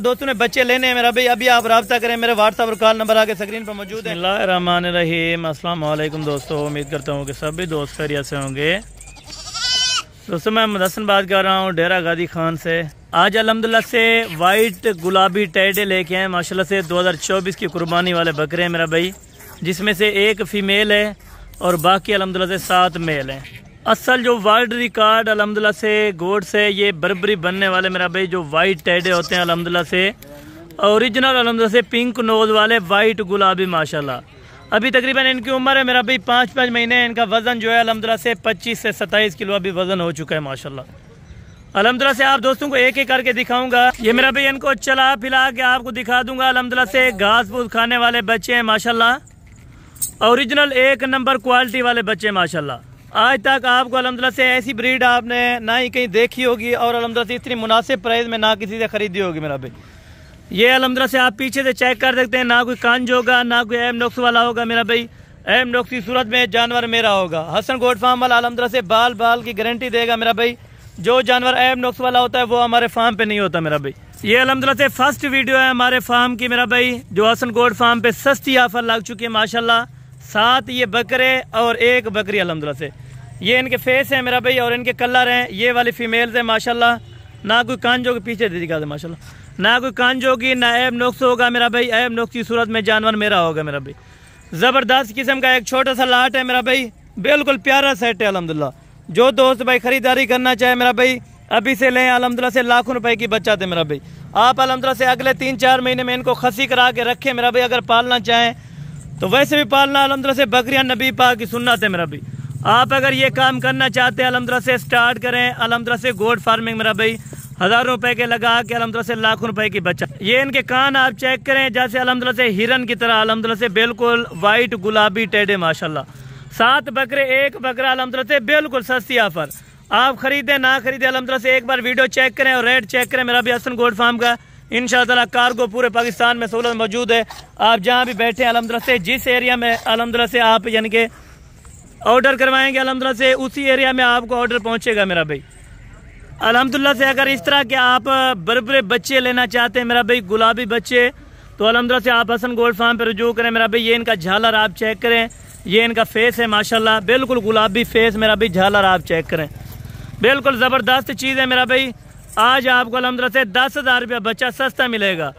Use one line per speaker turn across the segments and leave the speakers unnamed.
दोस्तों ने बच्चे लेने हैं मेरा भाई अभी आप रबा करें मेरे व्हाट्सअप और कॉल नंबर आगे स्क्रीन पर मौजूद है रमान रहीम अस्सलाम वालेकुम दोस्तों उम्मीद करता हूँ कि सभी दोस्त खैरियत से होंगे दोस्तों मैं मुदसन बात कर रहा हूँ डेरा गादी खान से आज अलहमदिल्ला से वाइट गुलाबी टैडे लेके आए माशाल्लाह से 2024 की कुर्बानी वाले बकरे हैं मेरा भाई जिसमें से एक फ़ीमेल है और बाकी अलहमदिल्ला से सात मेल हैं असल जो वर्ल्ड रिकॉर्ड अलहमदिल्ला से गोड से ये बर्बरी बनने वाले मेरा भाई जो वाइट टेडे होते हैं अलहमदिल्ला से ओरिजिनल अलहमदिल्ला से पिंक नोज वाले वाइट गुलाबी माशाल्लाह अभी तकरीबन इनकी उम्र है मेरा भाई पाँच पाँच महीने इनका वज़न जो है अलहमदिल्ला से पच्चीस से सत्ताईस किलो अभी वज़न हो चुका है माशाला अलहमदिल्ला से आप दोस्तों को एक एक करके दिखाऊंगा ये मेरा भाई इनको चला फिला के आपको दिखा दूंगा अलहमदिल्ला से घास फूस खाने वाले बच्चे हैं माशाल्लाह ओरिजिनल एक नंबर क्वालिटी वाले बच्चे माशाल्लाह आज तक आपको अलहमदिल्ला से ऐसी ब्रीड आपने ना ही कहीं देखी होगी और अलहमदिल्ला से इतनी मुनासिब प्राइस में ना किसी से ख़रीदी होगी मेरा भाई ये अलहमदिल्ला से आप पीछे से चेक कर सकते हैं ना कोई कांज होगा ना कोई एम डॉक्स वाला होगा मेरा भाई एम डॉक्स की सूरत में जानवर मेरा होगा हसन गोड फार्म वाला अलहमदिल्ला से बाल बाल की गारंटी देगा मेरा भाई जो जानवर एम डॉक्स वाला होता है वो हमारे फार्म पर नहीं होता मेरा भाई ये अलहमदिल्ला से फर्स्ट वीडियो है हमारे फार्म की मेरा भाई जो हसन गोड फार्म पर सस्ती ऑफर लग चुकी है माशाला सात ये बकरे और एक बकरी अलहमदिल्ला से ये इनके फेस हैं मेरा भाई और इनके कलर हैं ये वाली फीमेल्स हैं माशाल्लाह ना कोई कान जोगी पीछे दे दिखा दे माशाल्लाह ना कोई कान जोगी ना ऐब नुक्स होगा मेरा भाई ऐब नुक्स की सूरत में जानवर मेरा होगा मेरा भाई ज़बरदस्त किस्म का एक छोटा सा लाट है मेरा भाई बिल्कुल प्यारा सेट है अलहमदिल्ला जो दोस्त भाई ख़रीदारी करना चाहे मेरा भाई अभी से लें अलहमदिल्ला से लाखों रुपए की बचा थे मेरा भाई आप अलहमदिल्ला से अगले तीन चार महीने में इनको खसी करा के रखें मेरा भाई अगर पालना चाहें तो वैसे भी पालना अलहमदिल्ला से बकरियाँ नबी पा की सुनना थे मेरा भाई आप अगर ये काम करना चाहते हैं अलमद्रा से स्टार्ट करें अलमदरा से गोड फार्मिंग मेरा भाई हज़ारों रुपए के लगा के अलहमदुल्ला से लाखों रुपए की बचत ये इनके कान आप चेक करें जैसे अलहमदुल्ला से हिरन की तरह अलहमदुल्ला से बिल्कुल वाइट गुलाबी टेडे माशाल्लाह सात बकरे एक बकरा अलहमदुल्ला से बिल्कुल सस्ती ऑफर आप खरीदें ना खरीदें अलमदरा से एक बार वीडियो चेक करें और रेट चेक करें मेरा भी हसन गोल्ड फार्म का इन कार्गो पूरे पाकिस्तान में सहूलत मौजूद है आप जहाँ भी बैठे अलमदरा से जिस एरिया में अलहमदुल्ला से आप यानी कि ऑर्डर करवाएंगे अलहमदिल्ला से उसी एरिया में आपको ऑर्डर पहुंचेगा मेरा भाई अलहमदिल्ला से अगर इस तरह के आप बड़े बच्चे लेना चाहते हैं मेरा भाई गुलाबी बच्चे तो अलहमदिल्ला से आप हसन गोल्ड फार्म पर रजू करें मेरा भाई ये इनका झालर आप चेक करें ये इनका फेस है माशाल्लाह बिल्कुल गुलाबी फेस मेरा भाई झालर आप चेक करें बिल्कुल ज़बरदस्त चीज़ है मेरा भाई आज आपको अलहमदिल्ला से दस हज़ार रुपया बच्चा सस्ता मिलेगा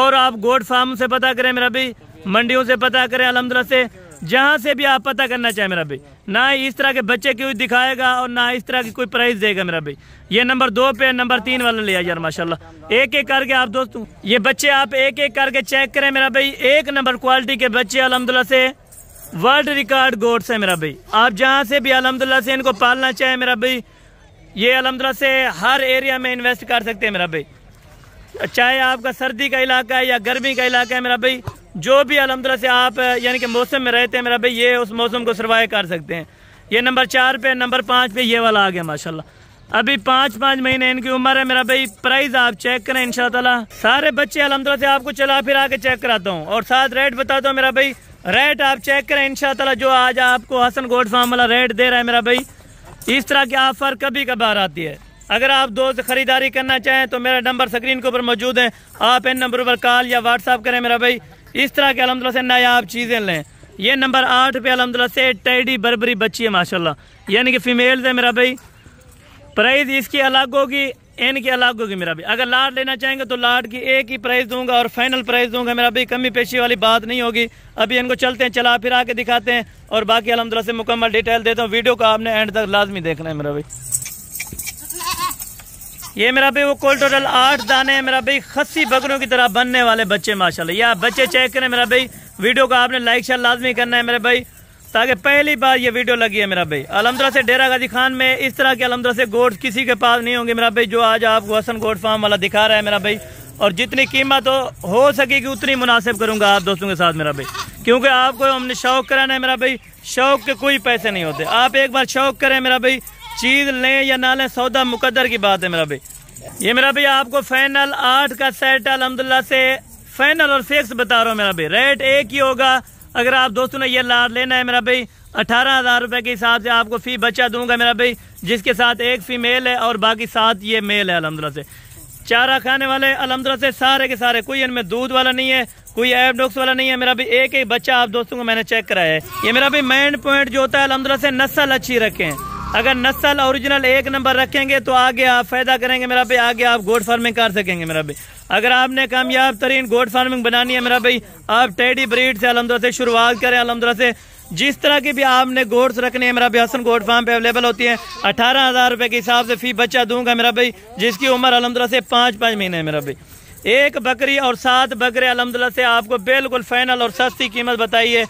और आप गोल्ड फार्म से पता करें मेरा भाई मंडियों से पता करें अलहमदिल्ला से जहाँ से भी आप पता करना चाहे मेरा भाई ना इस तरह के बच्चे क्यों दिखाएगा और ना इस तरह की कोई प्राइस देगा मेरा भाई ये नंबर दो पे नंबर तीन वाला लिया यार माशाल्लाह एक एक करके आप दोस्तों ये बच्चे आप एक एक करके चेक करें मेरा भाई एक नंबर क्वालिटी के बच्चे अलहमदुल्ला से वर्ल्ड रिकॉर्ड गोड्स है मेरा भाई आप जहाँ से भी अलहमदुल्ला से इनको पालना चाहे मेरा भाई ये अलहमदुल्ला से हर एरिया में इन्वेस्ट कर सकते हैं मेरा भाई चाहे आपका सर्दी का इलाका है या गर्मी का इलाका है मेरा भाई जो भी अलहमदिल्ला से आप यानी कि मौसम में रहते हैं मेरा भाई ये उस मौसम को सर्वाइव कर सकते हैं ये नंबर चार पे नंबर पाँच पे ये वाला आ गया माशाल्लाह अभी पाँच पाँच महीने इनकी उम्र है मेरा भाई प्राइस आप चेक करें इन सारे बच्चे अलहमदिल्ला से आपको चला फिर आके चेक कराता हूँ और साथ रेट बताता हूँ मेरा भाई रेट आप चेक करें इन जो आज आपको हसन गोड फार्म वाला रेट दे रहा है मेरा भाई इस तरह की ऑफर कभी कभार आती है अगर आप दोस्त ख़रीदारी करना चाहें तो मेरा नंबर स्क्रीन के ऊपर मौजूद है आप इन नंबर पर कॉल या व्हाट्सअप करें मेरा भाई इस तरह के अलहमदिल्ला से नायाब चीज़ें लें ये नंबर आठ पे अलहमदिल्ला से टेडी बरबरी बच्ची है माशाल्लाह यानी कि फ़ीमेल है मेरा भाई प्राइस इसकी अलग होगी इनकी अलग होगी मेरा भाई अगर लाट लेना चाहेंगे तो लाट की एक ही प्राइस दूंगा और फाइनल प्राइस दूंगा मेरा भाई कमी पेशी वाली बात नहीं होगी अभी इनको चलते हैं चला फिर आके दिखाते हैं और बाकी अलहमदिल्ला से मुकम्मल डिटेल देता हूँ वीडियो को आपने एंड तक लाजमी देखना है मेरा भाई ये मेरा भाई वो कोल टोटल आठ दाने हैं मेरा भाई खस्सी बकरों की तरह बनने वाले बच्चे माशाल्लाह या बच्चे चेक करें मेरा भाई वीडियो को आपने लाइक शेयर लाजमी करना है मेरे भाई ताकि पहली बार ये वीडियो लगी है मेरा भाई अलमदरा से डेरा गाजी खान में इस तरह के अलमदरा से गोट किसी के पास नहीं होंगे मेरा भाई जो आज आपको हसन गोट फार्म वाला दिखा रहा है मेरा भाई और जितनी कीमत हो, हो सकेगी उतनी मुनासिब करूंगा आप दोस्तों के साथ मेरा भाई क्योंकि आपको हमने शौक कराना है मेरा भाई शौक के कोई पैसे नहीं होते आप एक बार शौक करें मेरा भाई चीज लें या ना लें सौदा मुकदर की बात है मेरा भाई ये मेरा भाई आपको फाइनल आठ का सेट अलहमदुल्ला से फाइनल और फिक्स बता रहा हूँ मेरा भाई रेट एक ही होगा अगर आप दोस्तों ने ये लाट लेना है मेरा भाई अठारह हजार रुपए के हिसाब से आपको फी बचा दूंगा मेरा भाई जिसके साथ एक फी मेल है और बाकी सात ये मेल है अलहमदुल्ला से चारा खाने वाले अलहमदुल्ला से सारे के सारे कोई इनमें दूध वाला नहीं है कोई एब डॉक्स वाला नहीं है मेरा भी एक ही बच्चा आप दोस्तों को मैंने चेक कराया है ये मेरा भी मेन पॉइंट जो होता है अलहमदुल्ला से नस्ल अच्छी रखे हैं अगर नस्ल ओरिजिनल एक नंबर रखेंगे तो आगे आप फ़ायदा करेंगे मेरा भाई आगे आप गोड फार्मिंग कर सकेंगे मेरा भाई अगर आपने कामयाब तरीन गोड फार्मिंग बनानी है मेरा भाई आप टेडी ब्रीड से अलहमदुल्ला से शुरुआत करें अलहमदुल्ला से जिस तरह की भी आपने गोड्स रखने हैं मेरा भाई हसन गोड फार्म पे अवेलेबल होती है अठारह हज़ार रुपये के हिसाब से फ़ी बच्चा दूंगा मेरा भाई जिसकी उम्र अलहमदुल्ला से पाँच पाँच महीने है मेरा भाई एक बकरी और सात बकरे अलहमदुल्ला से आपको बिल्कुल फाइनल और सस्ती कीमत बताइए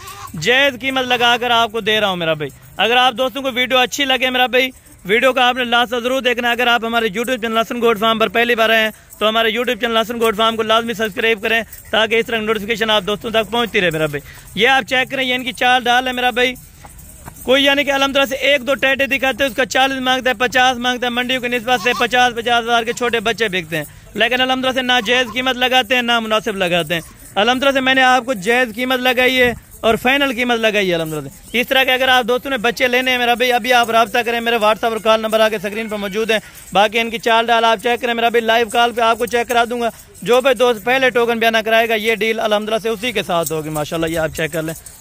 जैद कीमत लगा आपको दे रहा हूँ मेरा भाई अगर आप दोस्तों को वीडियो अच्छी लगे मेरा भाई वीडियो का आपने लास्ट तक जरूर देखना अगर आप हमारे यूट्यूब चैनल लसन गोड फार्म पर पहली बार आए हैं तो हमारे यूट्यूब चैनल लसन गोड फार्म को लाजमी सब्सक्राइब करें ताकि इस तरह नोटिफिकेशन आप दोस्तों तक पहुँचती रहे मेरा भाई ये आप चेक करें ये इनकी चाल डाल है मेरा भाई कोई यानी कि अलहमद से एक दो टैटे दिखाते हैं उसका चालीस मांगता है पचास मांगता है मंडियों के नस्बत से पचास पचास हज़ार के छोटे बच्चे बिकते हैं लेकिन अलहमदुल्ला से ना जायज़ कीमत लगाते हैं ना मुनासिब लगाते हैं अलहमदुल्ला से मैंने आपको जायज़ कीमत लगाई है और फाइनल कीमत लगाई अलहमद इस तरह के अगर आप दोस्तों ने बच्चे लेने हैं मेरा भाई अभी आप रबा करें मेरे व्हाट्सअप और कॉल नंबर आके स्क्रीन पर मौजूद है बाकी इनकी चाल डाल आप चेक करें मेरा भाई लाइव कॉल पर आपको चेक करा दूंगा जो भी दोस्त पहले टोकन बयाना कराएगा ये डील अलहमदिल्ला से उसी के साथ होगी माशाला ये आप चेक कर लें